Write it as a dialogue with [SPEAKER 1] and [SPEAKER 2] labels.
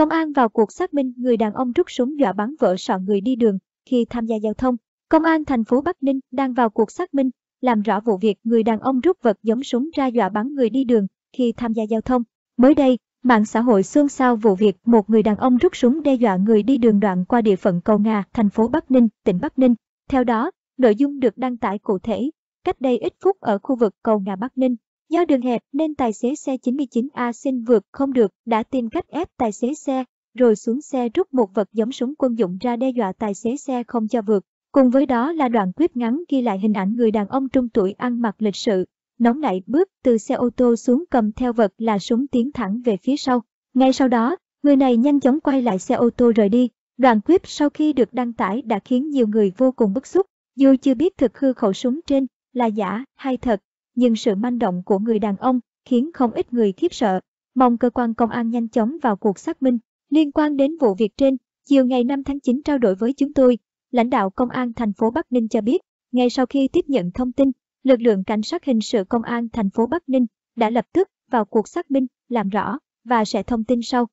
[SPEAKER 1] Công an vào cuộc xác minh người đàn ông rút súng dọa bắn vợ sợ người đi đường khi tham gia giao thông. Công an thành phố Bắc Ninh đang vào cuộc xác minh, làm rõ vụ việc người đàn ông rút vật giống súng ra dọa bắn người đi đường khi tham gia giao thông. Mới đây, mạng xã hội xôn xao vụ việc một người đàn ông rút súng đe dọa người đi đường đoạn qua địa phận cầu Nga, thành phố Bắc Ninh, tỉnh Bắc Ninh. Theo đó, nội dung được đăng tải cụ thể, cách đây ít phút ở khu vực cầu Nga Bắc Ninh, Do đường hẹp nên tài xế xe 99A xin vượt không được, đã tìm cách ép tài xế xe, rồi xuống xe rút một vật giống súng quân dụng ra đe dọa tài xế xe không cho vượt. Cùng với đó là đoạn clip ngắn ghi lại hình ảnh người đàn ông trung tuổi ăn mặc lịch sự, nóng nảy bước từ xe ô tô xuống cầm theo vật là súng tiến thẳng về phía sau. Ngay sau đó, người này nhanh chóng quay lại xe ô tô rời đi. Đoạn clip sau khi được đăng tải đã khiến nhiều người vô cùng bức xúc, dù chưa biết thực hư khẩu súng trên là giả hay thật, nhưng sự manh động của người đàn ông khiến không ít người khiếp sợ. Mong cơ quan công an nhanh chóng vào cuộc xác minh. Liên quan đến vụ việc trên, chiều ngày 5 tháng 9 trao đổi với chúng tôi, lãnh đạo công an thành phố Bắc Ninh cho biết, ngay sau khi tiếp nhận thông tin, lực lượng cảnh sát hình sự công an thành phố Bắc Ninh đã lập tức vào cuộc xác minh, làm rõ và sẽ thông tin sau.